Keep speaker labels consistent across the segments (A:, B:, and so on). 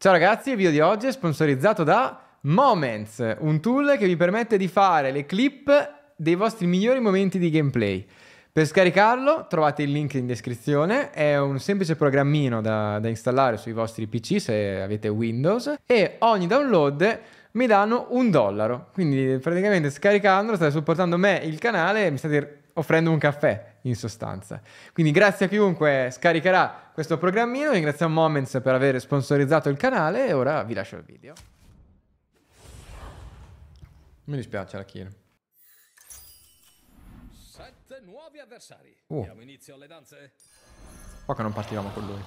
A: Ciao ragazzi, il video di oggi è sponsorizzato da Moments, un tool che vi permette di fare le clip dei vostri migliori momenti di gameplay. Per scaricarlo trovate il link in descrizione, è un semplice programmino da, da installare sui vostri PC se avete Windows e ogni download mi danno un dollaro. Quindi praticamente scaricandolo state supportando me, il canale e mi state offrendo un caffè in sostanza. Quindi grazie a chiunque scaricherà questo programmino, ringraziamo Moments per aver sponsorizzato il canale e ora vi lascio il video. Mi dispiace la kill.
B: Sette nuovi avversari. Uh. Diamo
A: inizio alle danze. Poco non partivamo con lui.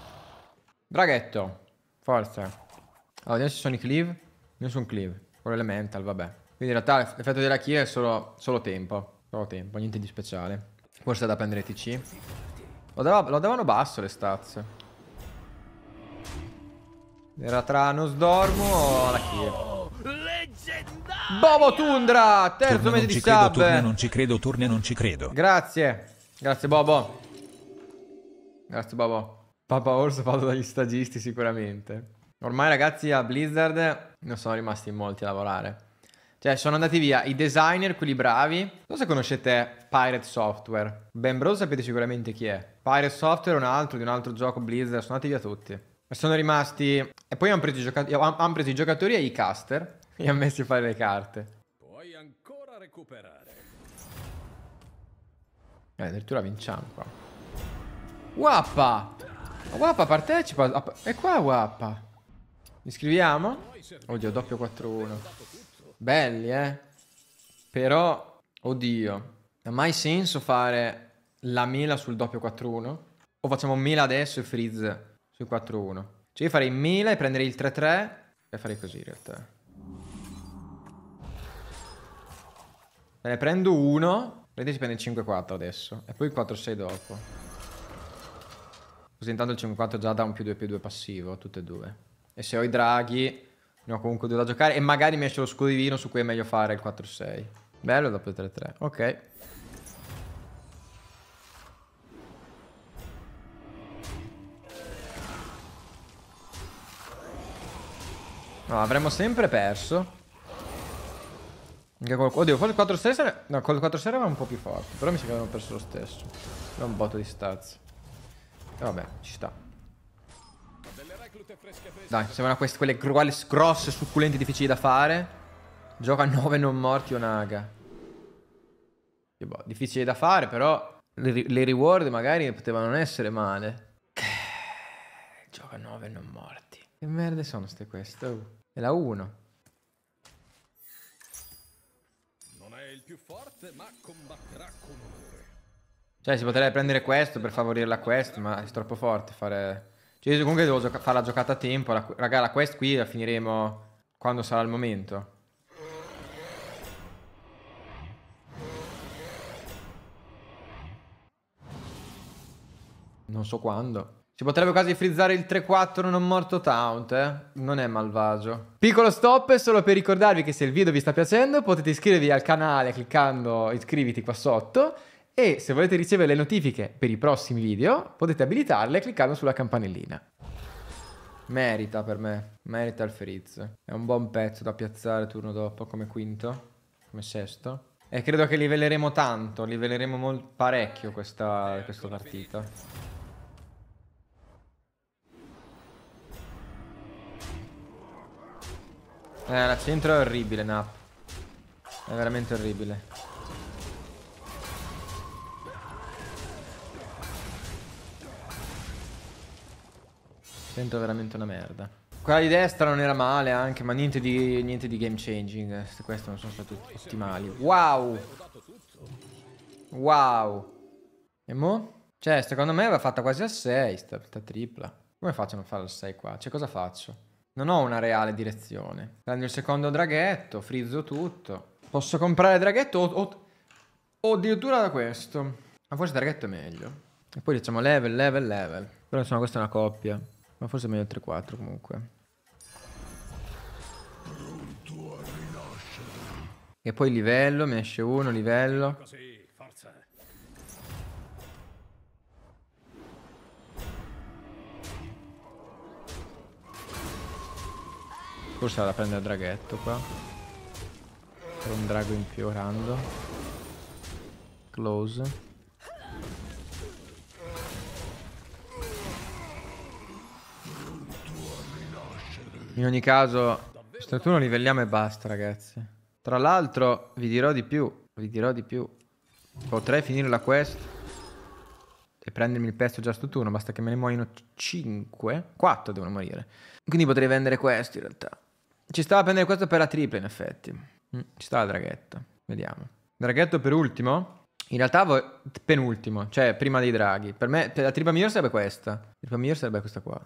A: Draghetto, forza. Allora, adesso ci sono i cleave. Nessun cleave. Con l'elemental, vabbè. Quindi in realtà l'effetto della kill è solo, solo tempo. Solo tempo, niente di speciale. Forse è da prendere TC. Lo, dava, lo davano basso le stazze. Era tra Nosdormu o la Kiev. Bobo Tundra, terzo mese di credo, sub. Turno, non ci credo, turno, non ci credo. Grazie. Grazie Bobo. Grazie Bobo. Papa Orso fatto dagli stagisti sicuramente. Ormai ragazzi a Blizzard non sono rimasti molti a lavorare. Cioè, sono andati via i designer, quelli bravi. Non so se conoscete Pirate Software. Ben Bros sapete sicuramente chi è. Pirate Software è un altro di un altro gioco Blizzard, sono andati via tutti. E Sono rimasti... E poi hanno preso, i han preso i giocatori e i caster e hanno messo a fare le carte. Puoi ancora recuperare. Eh, addirittura vinciamo qua. Wappa! Wappa partecipa! È qua Wappa! Iscriviamo? Oddio, doppio 4-1 belli, eh. Però, oddio, ha mai senso fare la mela sul doppio 4-1? O facciamo mela adesso e freeze sul 4-1? Cioè io farei mela e prendere il 3-3 e farei così in realtà. Me ne prendo uno, vedete si prende il 5-4 adesso e poi il 4-6 dopo. Così intanto il 5-4 già dà un più 2 più 2 passivo, a tutte e due. E se ho i draghi ne comunque devo da giocare. E magari mi esce lo scudo scudivino su cui è meglio fare il 4-6. Bello doppio 3-3. Ok. No, avremmo sempre perso. Oddio, forse il 4-6 sera... No, col 4-6 era un po' più forte. Però mi sa che avevamo perso lo stesso. È un botto di stazza. Vabbè, ci sta. Dai, sembrano queste, quelle grosse, succulenti, difficili da fare. Gioca 9 non morti o naga. Boh, difficile da fare, però le, le reward magari potevano non essere male. Gioca 9 non morti. Che merda sono ste queste? Oh. È la 1. Non è il più forte, ma combatterà con onore. Cioè, si potrebbe prendere questo per favorire la quest, ma è troppo forte fare cioè, comunque devo gioca- fare la giocata a tempo. La, raga, la quest qui la finiremo quando sarà il momento. Non so quando. Si potrebbe quasi frizzare il 3-4 non morto taunt, eh? Non è malvagio. Piccolo stop solo per ricordarvi che se il video vi sta piacendo potete iscrivervi al canale cliccando iscriviti qua sotto e se volete ricevere le notifiche per i prossimi video potete abilitarle cliccando sulla campanellina. Merita per me, merita il Frizz. È un buon pezzo da piazzare turno dopo come quinto, come sesto. E credo che livelleremo tanto, livelleremo parecchio questa, questa partita. Eh, la centro è orribile, Nap. È veramente orribile. Sento veramente una merda. Quella di destra non era male anche, ma niente di, niente di game changing. Queste non sono state ottimali. Wow! Wow! E mo? Cioè, secondo me va fatta quasi a 6, sta, sta tripla. Come faccio a non fare al 6 qua? Cioè, cosa faccio? Non ho una reale direzione. Prendo il secondo draghetto, frizzo tutto. Posso comprare draghetto o, o, o addirittura da questo. Ma forse draghetto è meglio. E poi diciamo level, level, level. Però insomma questa è una coppia. Ma forse è meglio il 3-4 comunque. E poi livello, mi esce uno, livello. Così, forza. Forse la prende il draghetto qua. Con un drago in più rando. Close. In ogni caso, statuno livelliamo e basta, ragazzi. Tra l'altro, vi dirò di più. Vi dirò di più. Potrei finire la quest e prendermi il pezzo già statuno, basta che me ne muoiono 5. 4 devono morire. Quindi potrei vendere questo in realtà. Ci stava a prendere questo per la triple, in effetti. Mm, ci sta la draghetto. Vediamo. Draghetto per ultimo. In realtà penultimo, cioè prima dei draghi. Per me per la tripa migliore sarebbe questa. La tripa migliore sarebbe questa qua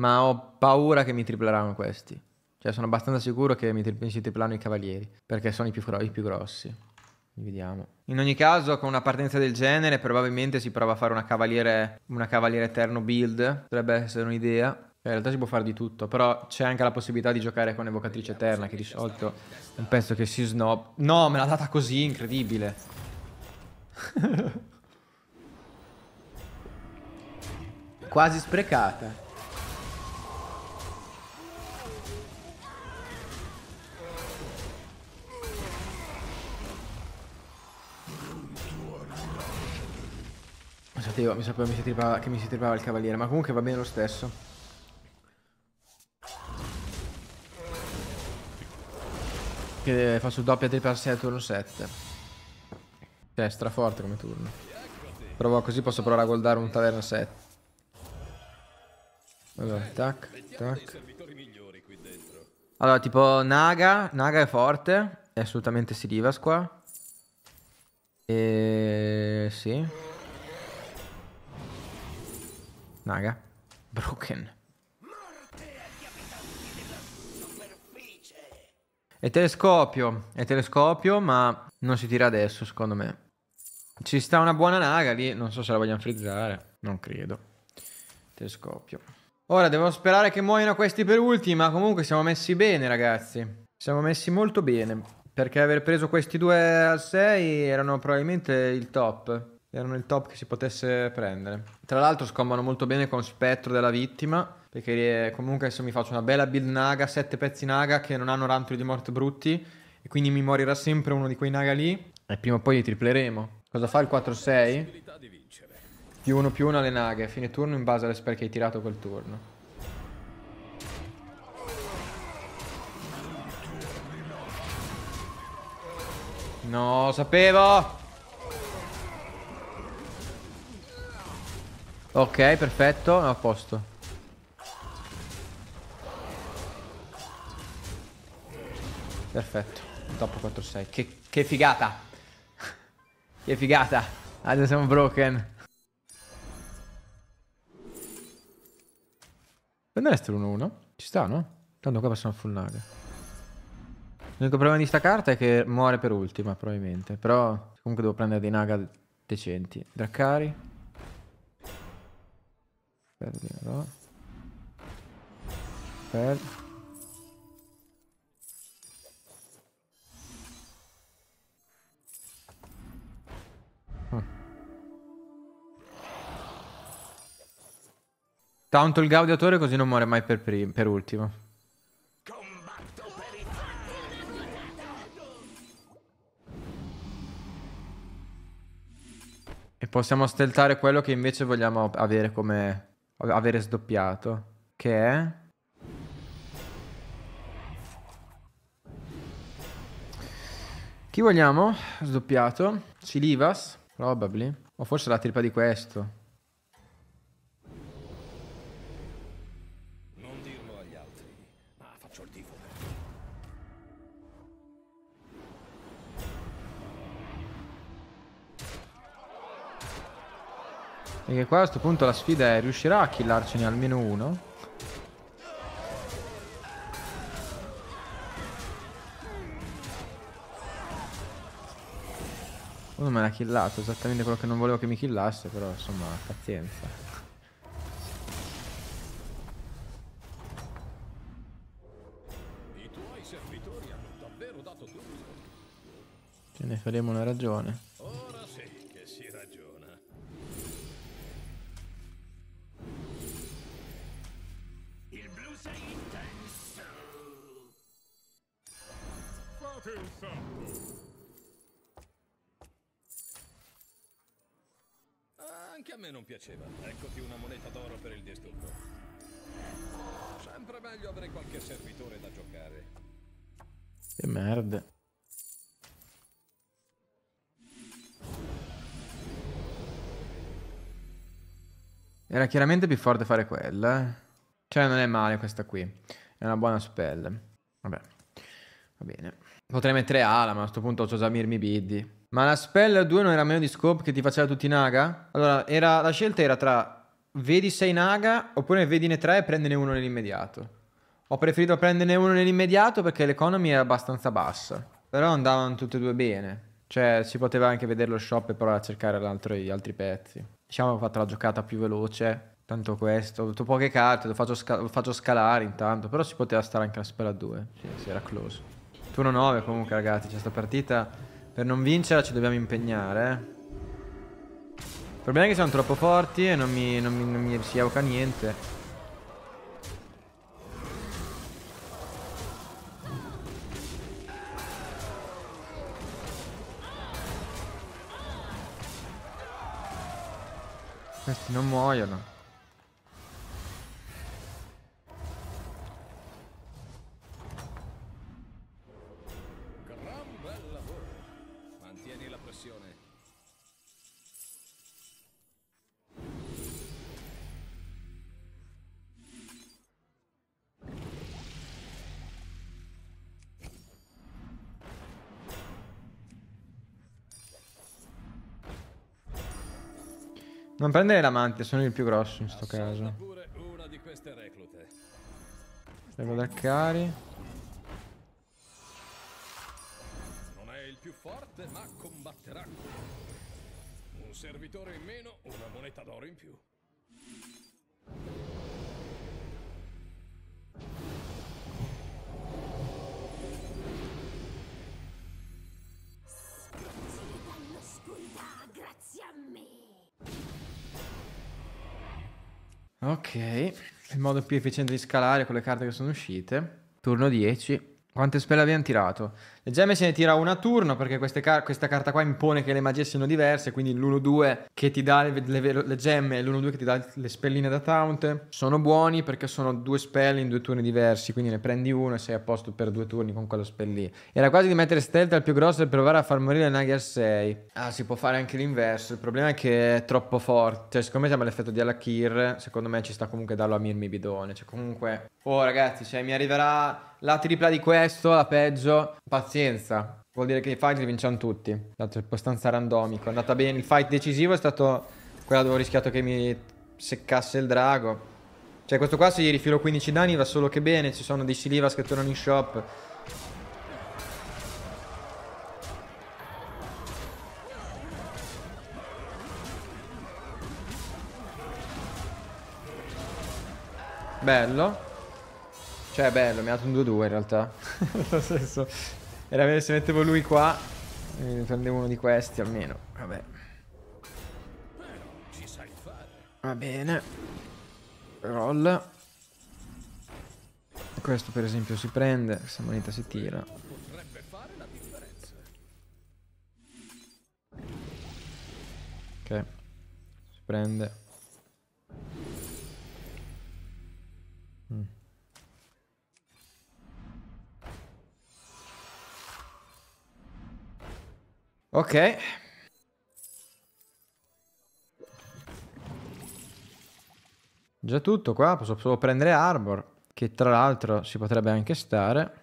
A: ma ho paura che mi tripleranno questi. Cioè sono abbastanza sicuro che mi, si triplano i cavalieri, perché sono i più, i più grossi. Vediamo. In ogni caso, con una partenza del genere, probabilmente si prova a fare una cavaliere, una cavaliere eterno build. Potrebbe essere un'idea. In realtà si può fare di tutto, però c'è anche la possibilità di giocare con Evocatrice Eterna, che di solito un pezzo che si snob... No, me l'ha data così, incredibile. Quasi sprecata. sapevo, mi sapevo mi si tripava, che mi si tripava il cavaliere, ma comunque va bene lo stesso. Che fa su doppia tripla 6 turno 7. Cioè, straforte come turno. Provo così posso provare a goldare un taverna 7. Allora, tac, tac. Allora, tipo Naga, Naga è forte, è assolutamente Silivas qua. E sì. Naga. Broken. E telescopio. E telescopio, ma non si tira adesso, secondo me. Ci sta una buona naga lì. Non so se la vogliamo frizzare. Non credo. Telescopio. Ora devo sperare che muoiano questi per ultima. Comunque siamo messi bene, ragazzi. Siamo messi molto bene. Perché aver preso questi due al 6 erano probabilmente il top erano il top che si potesse prendere. Tra l'altro scombano molto bene con Spettro della Vittima, perché comunque adesso mi faccio una bella build Naga, 7 pezzi Naga che non hanno rantoli di morte brutti, e quindi mi morirà sempre uno di quei Naga lì, e prima o poi li tripleremo. Cosa fa il 4-6? Più uno più uno alle Naga, fine turno in base alle spell che hai tirato quel turno. No, sapevo! Ok, perfetto, a posto. Perfetto, top 4-6. Che, che, figata! che figata! Adesso siamo broken. Prendere l'estero 1-1? Ci sta, no? Tanto qua possiamo naga. L'unico problema di sta carta è che muore per ultima, probabilmente. Però comunque devo prendere dei naga decenti. Draccari. Fermalo. Per... Oh. Ah. Tanto il gaudiatore così non muore mai per, per ultimo. E possiamo steltare quello che invece vogliamo avere come avere sdoppiato, che è... Chi vogliamo? Sdoppiato. Silivas, probably. O forse la tripa di questo. E che qua a questo punto la sfida è riuscirà a killarcene almeno uno? Uno me l'ha killato, esattamente quello che non volevo che mi killasse, però insomma, pazienza. ne faremo una ragione. Anche a me non piaceva. Eccoti una moneta d'oro per il disturbo. Sempre meglio avere qualche servitore da giocare. Che merda. Era chiaramente più forte fare quella. Eh. Cioè non è male questa qui. È una buona spell. Vabbè. Va bene. Potrei mettere ala, ma a questo punto ho Zosamir Mibidi. Ma la spell 2 non era meno di scope che ti faceva tutti i naga? Allora, era, la scelta era tra vedi 6 naga oppure vedine 3 e prendene uno nell'immediato. Ho preferito prenderne uno nell'immediato perché l'economy era abbastanza bassa. Però andavano tutte e due bene. Cioè, si poteva anche vedere lo shop e provare a cercare gli altri pezzi. Diciamo che ho fatto la giocata più veloce. Tanto questo, ho avuto poche carte, lo faccio, sca lo faccio scalare intanto. Però si poteva stare anche la spell a 2. Sì, si era close. Turno 9 comunque ragazzi, c'è sta partita per non vincerla ci dobbiamo impegnare. Eh. Il problema è che siamo troppo forti e non mi, non mi, non mi si evoca niente. Questi non muoiono. Non prendere l'amante, sono il più grosso in sto caso. Prego da cari. Non è il più forte, ma combatterà. Un servitore in meno, una moneta d'oro in più. Ok, il modo più efficiente di scalare con le carte che sono uscite. Turno 10. Quante spelle abbiamo tirato? Le gemme se ne tira una a turno perché car- questa carta qua impone che le magie siano diverse, quindi l'1-2 che ti dà le, le, le gemme e l'1-2 che ti dà le spelline da taunt sono buoni perché sono due spell in due turni diversi, quindi ne prendi uno e sei a posto per due turni con quello spell lì. Era quasi di mettere stealth al più grosso per provare a far morire il Nagia 6. Ah, si può fare anche l'inverso, il problema è che è troppo forte, cioè secondo me sembra l'effetto di Alakir, secondo me ci sta comunque darlo a Mirmi Bidone, cioè comunque... Oh ragazzi, cioè mi arriverà la tripla di questo, la peggio, pazienza. Vuol dire che i fight li vinciamo tutti. Tanto è abbastanza randomico. È andata bene il fight decisivo, è stato quello dove ho rischiato che mi seccasse il drago. Cioè questo qua se gli rifilo 15 danni va solo che bene, ci sono dei Silivas che tornano in shop. Bello. Cioè bello, mi ha dato un 2-2 in realtà. Nel senso, Era se mettevo lui qua, Mi prendevo uno di questi almeno. Vabbè. Va bene. Roll. Questo per esempio si prende, questa moneta si tira. Ok. Si prende. Mm. Ok. Già tutto qua, posso solo prendere Arbor, che tra l'altro si potrebbe anche stare.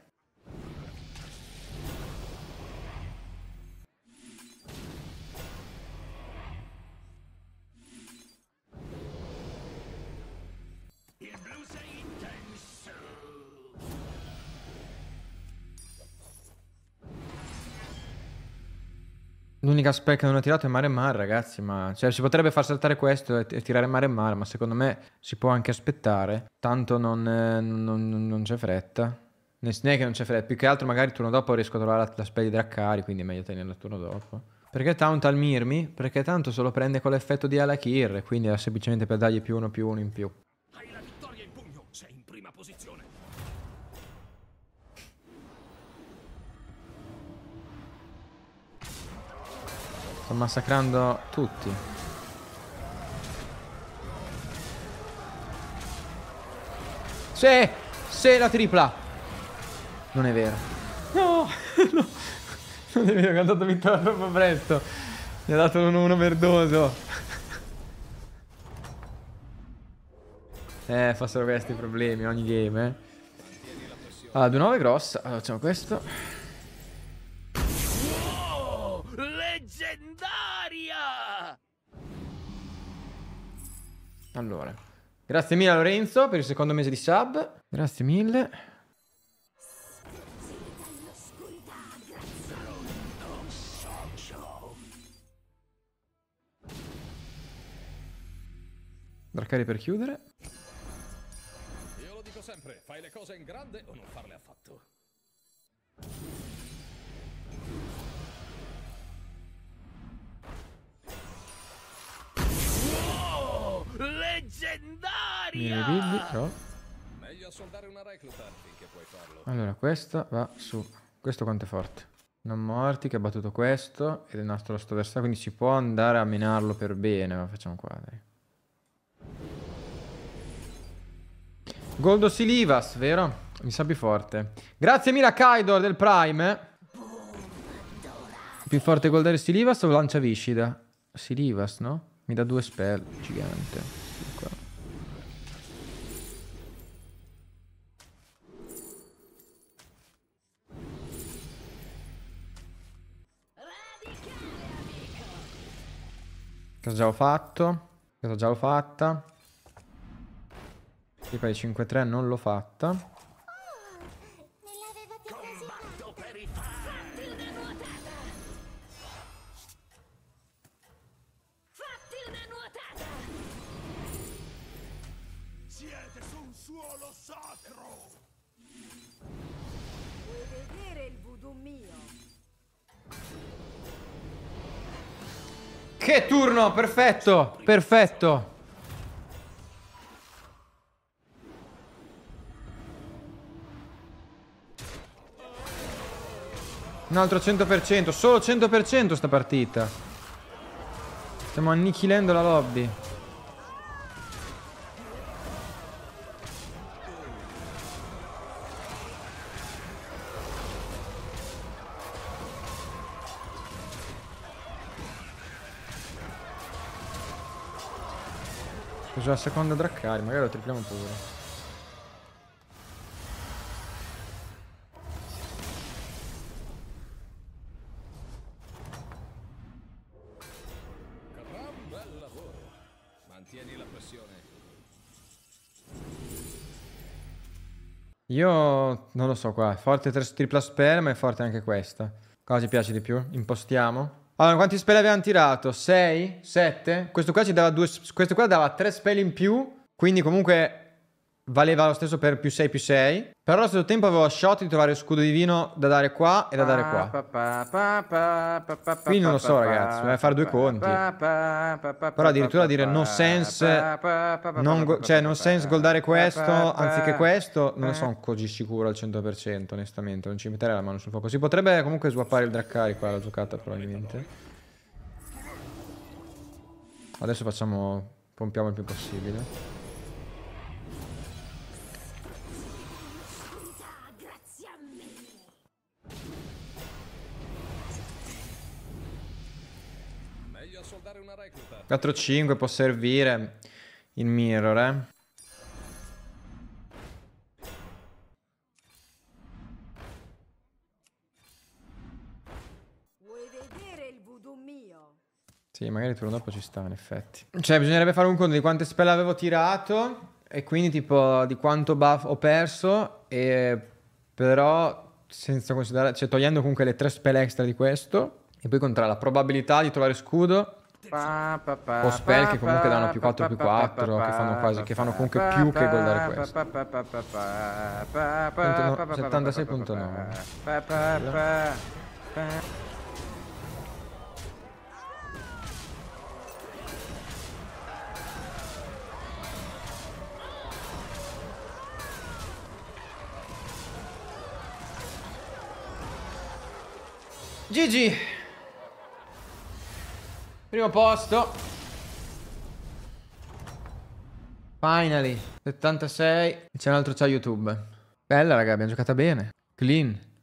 A: L'unica spec che non ho tirato è mare e mare, ragazzi. Ma cioè, si potrebbe far saltare questo e, e tirare mare e mare, ma secondo me si può anche aspettare. Tanto non, eh, non, non c'è fretta. Nel snake non c'è fretta. Più che altro, magari il turno dopo riesco a trovare la, la spec di Draccari, quindi è meglio tenerla il turno dopo. Perché Taunt al Mirmi? Perché tanto se lo prende con l'effetto di Alakir, quindi era semplicemente per dargli più uno più uno in più. Sto massacrando tutti. Se! Se la tripla! Non è vero. No! no. Non è vero che ha dato vittoria troppo presto. Gli ha dato un 1 verdoso. eh, fa solo questi problemi ogni game, eh. Allora, 2-9 grossa. Allora, facciamo questo. Allora, grazie mille a Lorenzo per il secondo mese di sub. Grazie mille. Dracare per chiudere. Io lo dico sempre, fai le cose in grande o non farle affatto. leggendaria! Meglio assoldare una recluta finché puoi farlo. Allora, questa va su. Questo quanto è forte? Non morti che ha battuto questo ed è il nostro sto versato, quindi si può andare a minarlo per bene, ma facciamo quadri. Goldo Silivas, vero? Mi sa più forte. Grazie mille a Kaidor del Prime. Più forte Goldare Silivas o Lancia Viscida? Silivas, no? Mi dà due spell, gigante. Cosa già ho fatto? Cosa già ho fatta? Tipo 5-3 non l'ho fatta. Che turno, perfetto, perfetto. Un altro 100%, solo 100% sta partita. Stiamo annichilendo la lobby. Uso la seconda Draccari, magari lo tripliamo pure. Io non lo so qua, è forte tripla spell ma è forte anche questa. Cosa ti piace di più? Impostiamo? Allora, quanti spell avevamo tirato? 6? 7? Questo qua ci dava 2. Questo qua dava 3 spell in più. Quindi comunque valeva lo stesso per più 6 più 6. Però allo stesso tempo avevo shot di trovare scudo divino da dare qua e da dare qua. Quindi non lo so ragazzi, bisogna fare due conti. Però addirittura dire no sense, non cioè no sense goldare questo anziché questo, non sono così sicuro al 100% onestamente, non ci metterei la mano sul fuoco. Si potrebbe comunque swappare il Draccari qua la giocata probabilmente. Adesso facciamo, pompiamo il più possibile. 4-5 può servire il mirror, eh. Sì, magari il turno dopo ci sta, in effetti. Cioè, bisognerebbe fare un conto di quante spelle avevo tirato e quindi tipo di quanto buff ho perso e però senza considerare, cioè togliendo comunque le tre spelle extra di questo e poi contro la probabilità di trovare scudo o spell che comunque danno più 4 più 4 che fanno, quasi, che fanno comunque più che goldare questo 76.9 GG Primo posto. Finally. 76. C'è un altro ciao YouTube. Bella, raga, abbiamo giocato bene. Clean.